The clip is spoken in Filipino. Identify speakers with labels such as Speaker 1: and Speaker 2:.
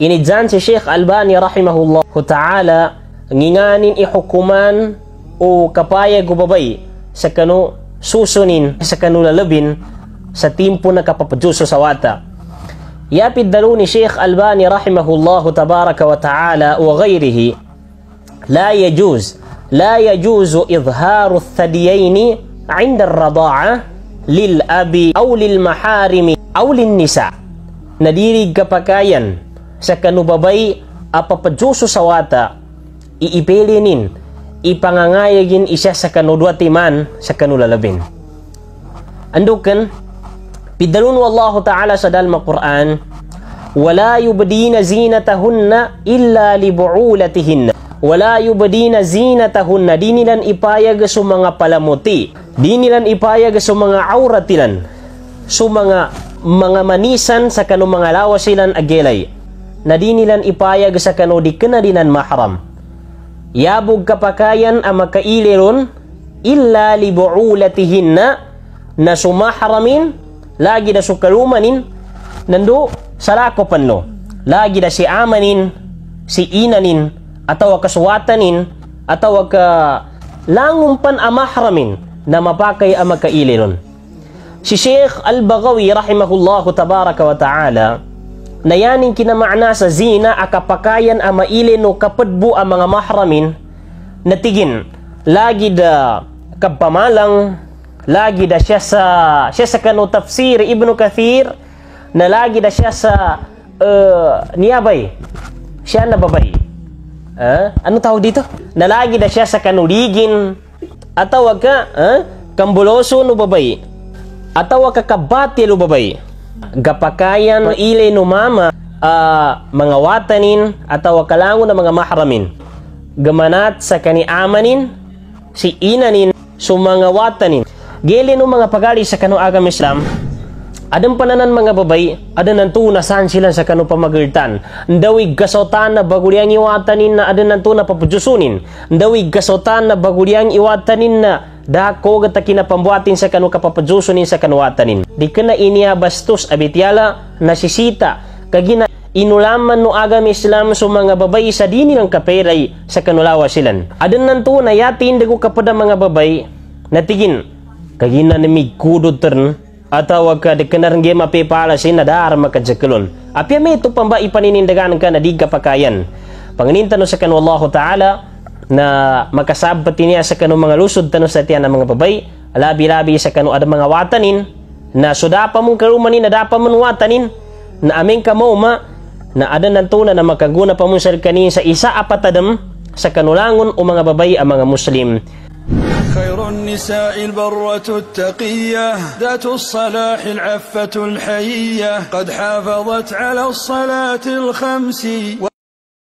Speaker 1: Inidyan si Sheikh Albani rahimahullahu ta'ala nginganin ihukuman o kapayag gubabay sa kanu susunin sa kanu lalabin sa timpo na kapapadyuso sa wata. Yapid dalo ni Sheikh Albani rahimahullah tabaraka wa ta'ala wa ghayrihi la yajuz la yajuzu idharu thadiyaini 'inda ar-radaa'a lil abi aw lil maharimi aw lin nisa. Nadirig kapakayan sa kanubabay apapadyoso sa wata, iipilinin, ipangangayagin isya sa kanudwa timan sa kanulalabin. Andukan, pidalun Allah Ta'ala sa dalma Quran, ولا يبدين زينتهن إلا لبعولتهن wala yubadina zinatahunna di nilan ipayag sa mga palamuti di nilan ipayag sa mga auratilan sa mga mga manisan sa kanong mga lawas silan agelay na di ipayag sa kanudi kanadinan mahram. Yabog kapakayan ang makailiron illa libuulatihinna na sumahramin lagi na sukalumanin nando salakopan no lagi na si amanin si inanin atawa kasuwatanin atawa ka langumpan amahramin na mapakay ang makailiron si Sheikh Al-Baghawi rahimahullahu tabaraka wa ta'ala nayaning kinamaana sa zina akapakayan ang mailin no kapadbo ang mga mahramin natigin lagi da kapamalang lagi da siya sa siya sa kanu tafsir Ibnu Kathir na lagi da siya sa uh, niyabay siya na babay uh, ano tawag dito na lagi da siya sa kanuligin atawa ka uh, kambuloso no babay atawa ka kabatil no babay gapakayan ile no mama uh, mga watanin ataw kalango na mga mahramin gamanat sa kani amanin si inanin so mga watanin gili no mga pagali sa kanu agam Islam adan pananan mga babay, adan nanto na saan sila sa kanu pamagirtan. Ndawig gasotan na baguliang iwatanin na adan nanto na papudyusunin. Ndawig gasotan na baguliang iwatanin na dakoga takina kinapambuatin sa kanu kapapadzusunin sa kanuatanin. Di ka na iniya bastos abitiala nasisita kagina inulaman no agam Islam so mga babay sa dini ng kaperay sa kanulawa silan. Adan nanto na yatin dago kapada mga babay natigin kagina ni migkudod tern ataw ka de kanarang gema pe pala sin nadar makajakelon. Apya may ito pamba ipaninindagan ka na di kapakayan. Panginintan no sa kanu Allah Ta'ala, na magkasabot niya sa kanong mga lusod tano sa tiyan ng mga babay labi-labi sa kanong ada mga watanin na sudapa mong karumanin na dapa mong watanin na aming kamoma na ada nantunan na makaguna pa mong sarkanin sa isa apatadam sa kanulangon o mga babay ang mga muslim خير النساء البرة التقية ذات الصلاح العفة الحيية قد حافظت على الصلاة الخمس